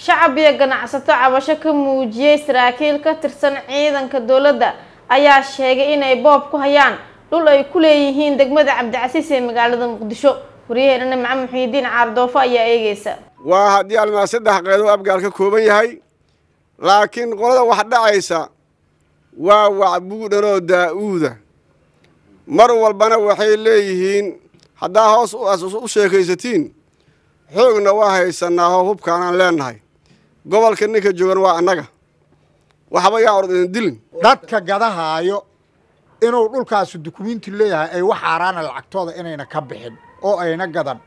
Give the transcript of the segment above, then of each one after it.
shacab iyo ganacsato cabasho ka muujiyey saraakiil ka tirsan ciidanka dowladda ayaa sheegay inay boob ku hayaan dhul ay ku leeyihiin degmada cabdicasiis ee magaalada muqdisho waryaheennana maxamed muxiidiin caardoofo ayaa eegeysa waa haddii almaa saddex qeydood abgaal ka kooban yahay laakiin qolada wax dhacaysa waa wacbuudhanoo daa-uuda mar walbana waxay leeyihiin haddaa hoos u sheekaysatiin xoogna waa haysanaaoo hubkaanaan leenahay gobolka ninka joogan waa annaga waxba yaa ordin dilin dadka gadahaayo inuu dhulkaasi dukumiinti leeyahay ay wax xaaraana lacagtooda inayna ka bixin oo ayna gadan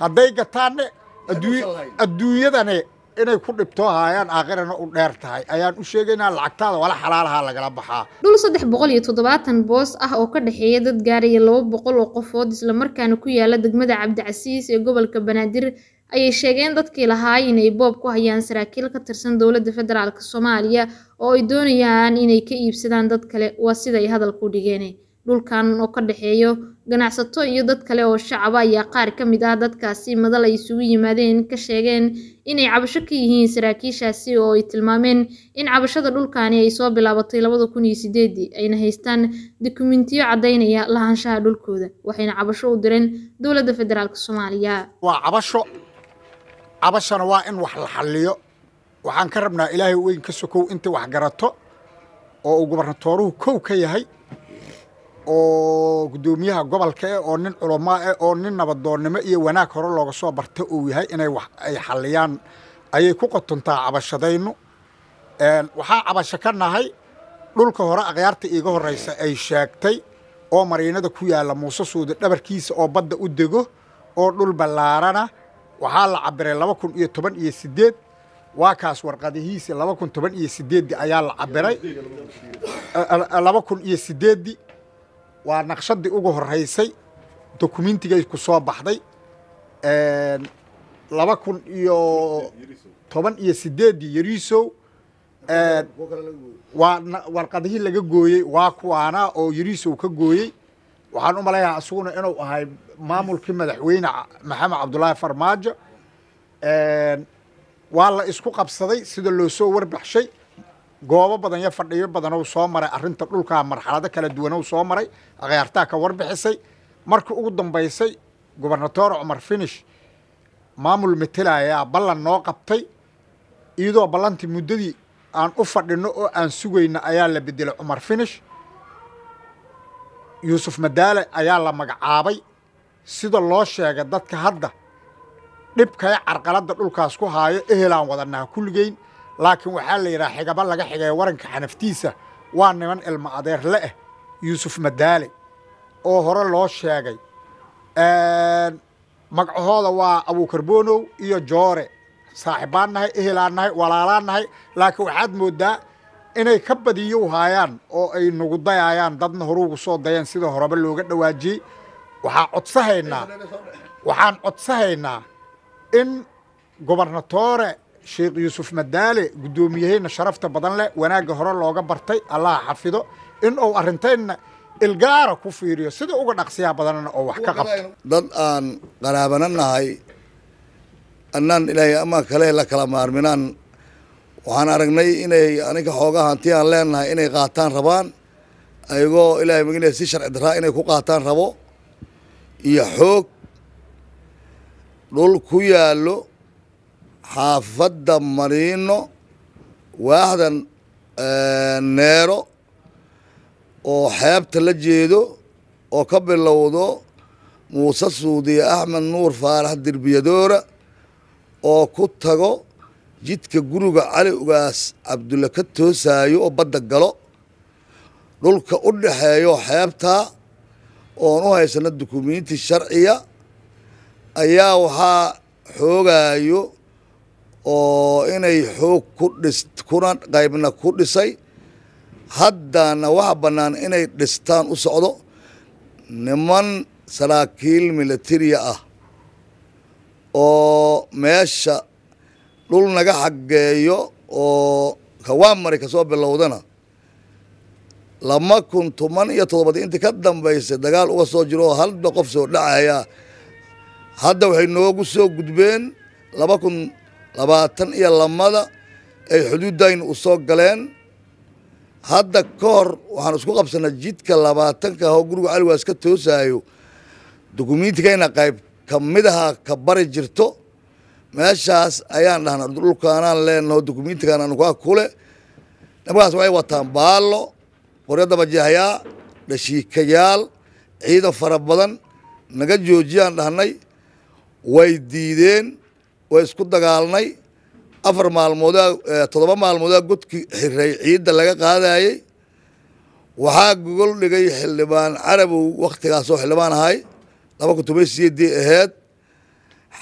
hadday gataanne adduunyadane inay ku dhibto haayaan aakhirana u dheer tahay ayaan u sheegaynaa lacagtaada wala xalaalahaa lagala baxaa dhul saddex boqol iyo toddobaatan boos ah oo ka dhexeeya dad gaaraya laba boqol oo qofood islamarkaana ku yaala degmada cabdicasiis ee gobolka banaadir ayay sheegeen dadkii lahaa inay boob ku hayaan saraakiil ka tirsan dowladda federaalk soomaaliya oo ay doonayaan inay ka iibsadaan dad kale waa siday hadalku dhigeen dhulkan oo ka dhexeeyo ganacsato iyo dad kale oo shacaba ayaa qaar ka mid ah dadkaasi madal ay isugu yimaadeen ka sheegeen inay cabasho ka yihiin saraakiishaasi oo ay tilmaameen in cabashada dhulkani ay soo bilaabatay labada kun iyo sideedii ayna haystaan dokumentiyo caddaynaya lahaanshaha dhulkooda waxayna cabasho u direen dowladda federaalk soomaaliya waa cabasho cabashana waa in wax la xalliyo waxaan ka rabnaa ilaahay weyn ka sokow intii wax garato oo uu gobarnatooruhu kow ka yahay oo guddoomiyaha gobolka eh oo nin culamaa eh oo nin nabadoonnimo iyo wanaag hore looga soo barta uu yahay inay wax ay xalliyaan ayay ku qotontaa cabashadaynu waxaa cabasho ka nahay dhulka hore akhyaarta iiga horraysa ay sheegtay oo mariinada ku yaalla muuse suudi dhabarkiisa oo badda u dego oo dhul ballaarana waxaa la cabiray laba kun iyo toban iyo sideed waa kaas warqadihiisi laba kun toban iyo sideeddi ayaa la cabiray laba kun iyo sideeddi waa naqshadii ugu horeysay dokumentigay ku soo baxday laba kun iyo toban iyo sideedii yariisow waa warqadihii laga gooyey waa kuwaana oo yariisow ka gooyey waxaan u malayaa isaguna inuu ahay maamulkii madaxweyne maxamed cabdulaahi farmaajo waa la isku qabsaday sida loo soo warbaxshay goobo badan iyo fadhiyo badanuu soo maray arrinta dhulkaa marxalado kala duwanuu soo maray akhyaartaa ka warbixisay markii ugu dambaysay gobernatoor cumar finish maamul matelayaa ballan noo qabtay iyadoo ballantii muddadii aan u fadhinno oo aan sugayna ayaa la bedelay cumar finish yuusuf madaale ayaa la magacaabay sida loo sheegay dadka hadda dhibkae carqaladda dhulkaas ku haayo ehelaan wadannaha kulligeyn laakiin waxaa la yidhaha xigaba laga xigay waranka xanaftiisa waa niman ilmo adeer le ah yuusuf madaale oo hore loo sheegay magacahooda waa abukarbonow iyo joore saaxibbaan nahay ehelaan nahay walaalaan nahay laakiin waxaad mooddaa inay ka badiyo haayaan oo ay nagu dayayaan dadna horuugu soo dayeen sida horeba looga dhawaajiyey waxaa codsahayna waxaan codsahaynaa in gobernatore sheekh yuusuf madaale guddoomiyaheyna sharafta badan leh wanaagga hore looga bartay allaha xafido in uu arrintaynna ilgaara ku fiiriyo sida uga dhaqsiyaa badanna oo wax ka qabto dad aan qaraabana nahay annaan ilaahay ama kale la kala maarminaan waxaan aragnay inay anika xoogaa hanti aan leenahay inay qaataan rabaan ayagoo ilaahay maginaya si sharci daraa inay ku qaataan rabo iyo xoog dhul ku yaallo xaafadda mariino waaxdan eh, neero oo xeebta la jeedo oo ka bilowdo muuse suudiya axmed nuur faarax dirbiyadoora oo ku tago jidka guriga cali ugaas cabdulle ka toosaayo oo badda galo dhulka u dhaxeeyo xeebtaa oon u haysano dukumiinti sharciya ayaa waxaa xoogaayo oo inay xoog ku dhis kuna qaybna ku dhisay haddana waxa bannaan inay dhistaan u socdo niman saraakiil milatariya ah oo meesha dhul naga xageeyo oo hawaamari kasoo bilowdana lama kun toban iyo todobadii intii ka dambaysay dagaal uga soo jiro oo halba qof soo dhacaya hadda waxay noogu soo gudbeen laba kun labaatan iyo lamada ay xuduudayn usoo galeen hadda ka hor waxaan isku qabsanay jidka labaatanka ah oo guriga caliwaas ka toosaayo dukumentiga qayb ka mid ahaa ka bari jirto meeshaas ayaan dhahnaa dhulkaanaan leenaho dukumentigaan anukaa ah kule nimankaas waxay wataan baallo qoryo dabajahyaa dhashiikayaal ciidan fara badan naga joojiyaan dhahnay way diideen way isku dagaalnay afar maalmoodaa eh, toddoba maalmoodaa godki xiray ciidda laga qaadayey waxaa gogol dhigay xildhibaan carabow wakhtigaasoo xildhibaan ahay laba kun toban siyeedii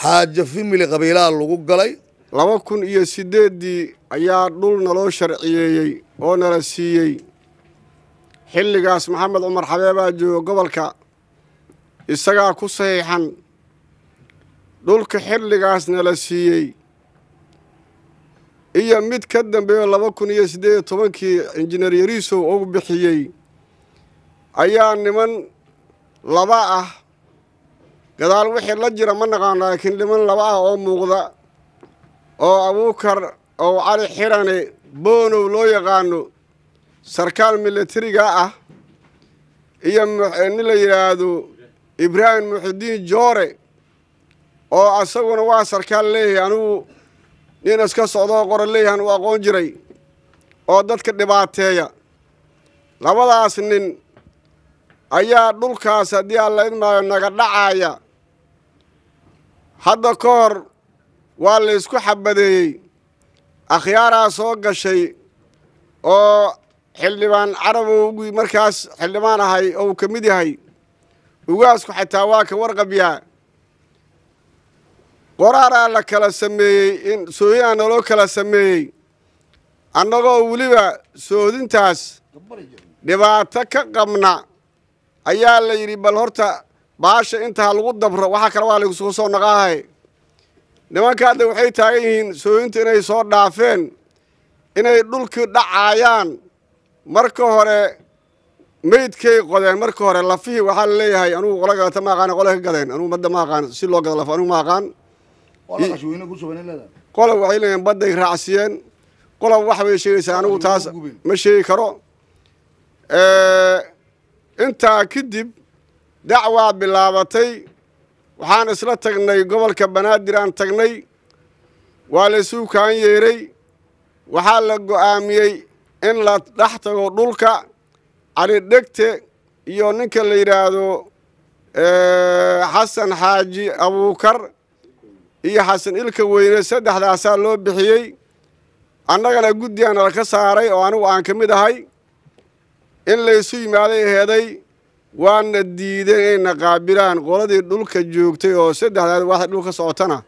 xaajo fimili qabiilaha lagu galay laba kun iyo siddeeddii ayaa dhul naloo sharciyeeyey oo nala siiyey xilligaas maxamed cumar xabeebaa jooga gobolka isagaa ku saxiixan dhulka xilligaas nala siiyey iyo mid ka dambeeyo laba kun iyo siddeed iyo tobankii injineer yariisow uu bixiyey ayaa niman laba ah gadaal wixii la jira ma naqaan laakiin dhiman laba ah oo muuqda oo abuukar oo cali xirane boonow loo yaqaano sarkaal milatariga ah iyo nin la yidhaahdo ibraahim muxudiin joore oo isaguna waa sarkaal leeyahay anigu nin iska socdoo qoro leeyahan u aqoon jiray oo dadka dhibaateeya labadaas nin ayaa dhulkaas haddii aa la idmaayo naga dhacaaya hadda ka hor waa la ysku xabadeeyey akhyaaraa soo gashay oo xildhibaan carabow ugu markaas xildhibaan ahay oo uu ka mid yahay ugaasku xataa waa ka warqabyaa qoraaraa la kala sameeyey in sooyaha naloo kala sameeyey annagoo weliba soodintaas dhibaato ka qabna ayaa la yidhi bal horta baasha intaa lagu dabro waxaa kale waa lagu soo naqaahay nimanka hadda waxay taagan yihiin sooyinta inay soo dhaafeen inay dhulkii dhacaayaan marka hore meydkay qodeen marka hore lafihii waxaa la leeyahay anugu qolagata ma aqaan qole ka gadeen anugu badda ma aqaan si loo gado laf anugu ma aqaan qolob waxay leeyihin badday raacsiyeen qolob wax bay sheegaysaa anigu taas ma sheegi karo intaa kadib dacwaa bilaabatay waxaan isla tagnay gobolka banaadir aan tagnay waa laysuu kaan yeedhay waxaa la go'aamiyey in la dhex tago dhulka cali iyo ninka la yidhaahdo xasan xaaji abuukar iyo xasan ilka weyne saddexdaasaa loo bixiyey annagana guddigaana laka saaray oo anigu aan ka mid ahay in laysu yimaaday heeday waana diideen inayna qaabilaan qoladii dhulka joogtay oo saddexdaad waaxda ka socotana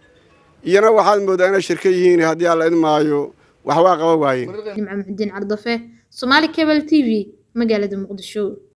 iyana waxaad mooddaa inay shirka yihiin haddii aan idmaayo wax waa qaba waayeen jimca cardafe somaali cable t v magaalada muqdisho